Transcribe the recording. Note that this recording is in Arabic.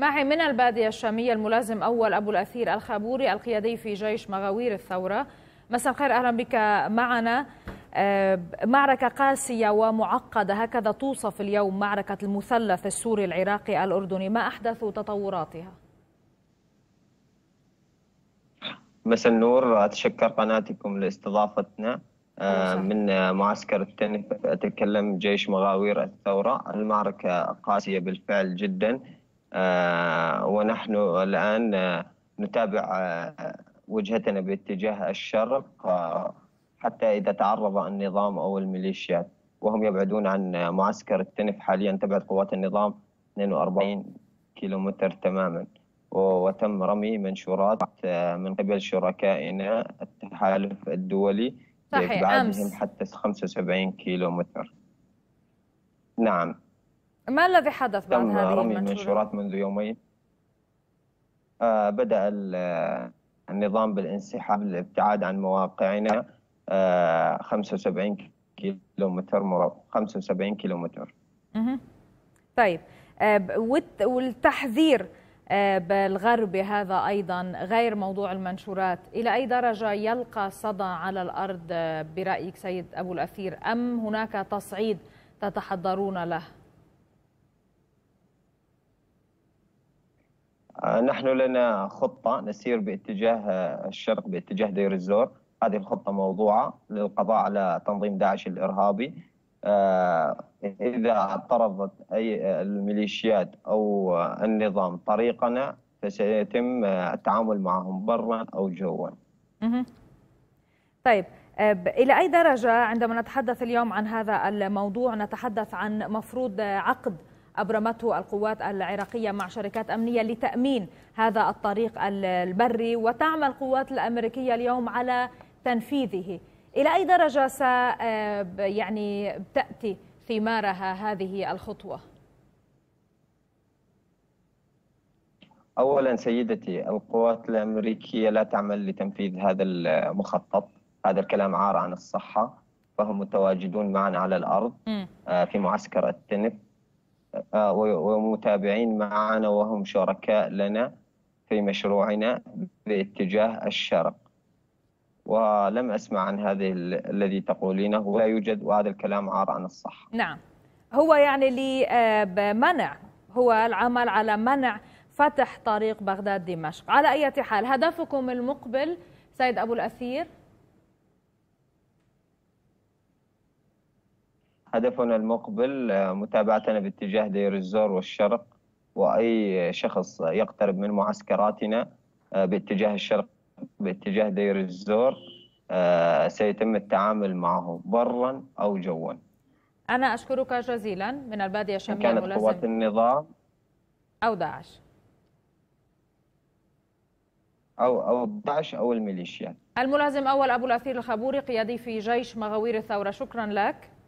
معي من البادية الشامية الملازم أول أبو الأثير الخابوري القيادي في جيش مغاوير الثورة مساء الخير أهلا بك معنا آه، معركة قاسية ومعقدة هكذا توصف اليوم معركة المثلث السوري العراقي الأردني ما أحدث تطوراتها؟ مساء النور أتشكر قناتكم لاستضافتنا آه، من معسكر التنف أتكلم جيش مغاوير الثورة المعركة قاسية بالفعل جداً آه، ونحن الآن آه، نتابع آه، وجهتنا باتجاه الشرق حتى إذا تعرض النظام أو الميليشيات وهم يبعدون عن معسكر التنف حاليا تبعد قوات النظام 42 كيلومتر تماما وتم رمي منشورات من قبل شركائنا التحالف الدولي صحيح أمس حتى 75 كيلومتر نعم ما الذي حدث بعد تم هذه رمي المنشورات منذ يومين آه بدأ النظام بالانسحاب للابتعاد عن مواقعنا آه 75 كيلو مربع 75 كيلو متر طيب آه، والتحذير آه، الغربي هذا أيضا غير موضوع المنشورات إلى أي درجة يلقى صدى على الأرض آه، برأيك سيد أبو الأثير أم هناك تصعيد تتحضرون له؟ نحن لنا خطة نسير باتجاه آه، الشرق باتجاه دير الزور هذه الخطة موضوعة للقضاء على تنظيم داعش الإرهابي آه، إذا اعترضت أي آه، الميليشيات أو النظام طريقنا فسيتم التعامل معهم برا أو جوا طيب إلى أي درجة عندما نتحدث اليوم عن هذا الموضوع نتحدث عن مفروض عقد أبرمته القوات العراقية مع شركات أمنية لتأمين هذا الطريق البري وتعمل القوات الأمريكية اليوم على تنفيذه إلى أي درجة آه، يعني تأتي ثمارها هذه الخطوة؟ أولا سيدتي القوات الأمريكية لا تعمل لتنفيذ هذا المخطط هذا الكلام عار عن الصحة فهم متواجدون معنا على الأرض م. آه، في معسكر التنف آه، ومتابعين معنا وهم شركاء لنا في مشروعنا باتجاه الشرق ولم أسمع عن هذه الذي تقولينه ولا يوجد وهذا الكلام عار عن الصح نعم هو يعني لمنع آه، هو العمل على منع فتح طريق بغداد دمشق على أي حال هدفكم المقبل سيد أبو الأثير هدفنا المقبل آه، متابعتنا باتجاه دير الزور والشرق واي شخص يقترب من معسكراتنا آه، باتجاه الشرق باتجاه دير الزور آه، سيتم التعامل معه برا او جوا. انا اشكرك جزيلا من الباديه الشاميه كانت قوات النظام او داعش او او داعش او الميليشيات. الملازم اول ابو الاثير الخبوري قيادي في جيش مغاوير الثوره شكرا لك.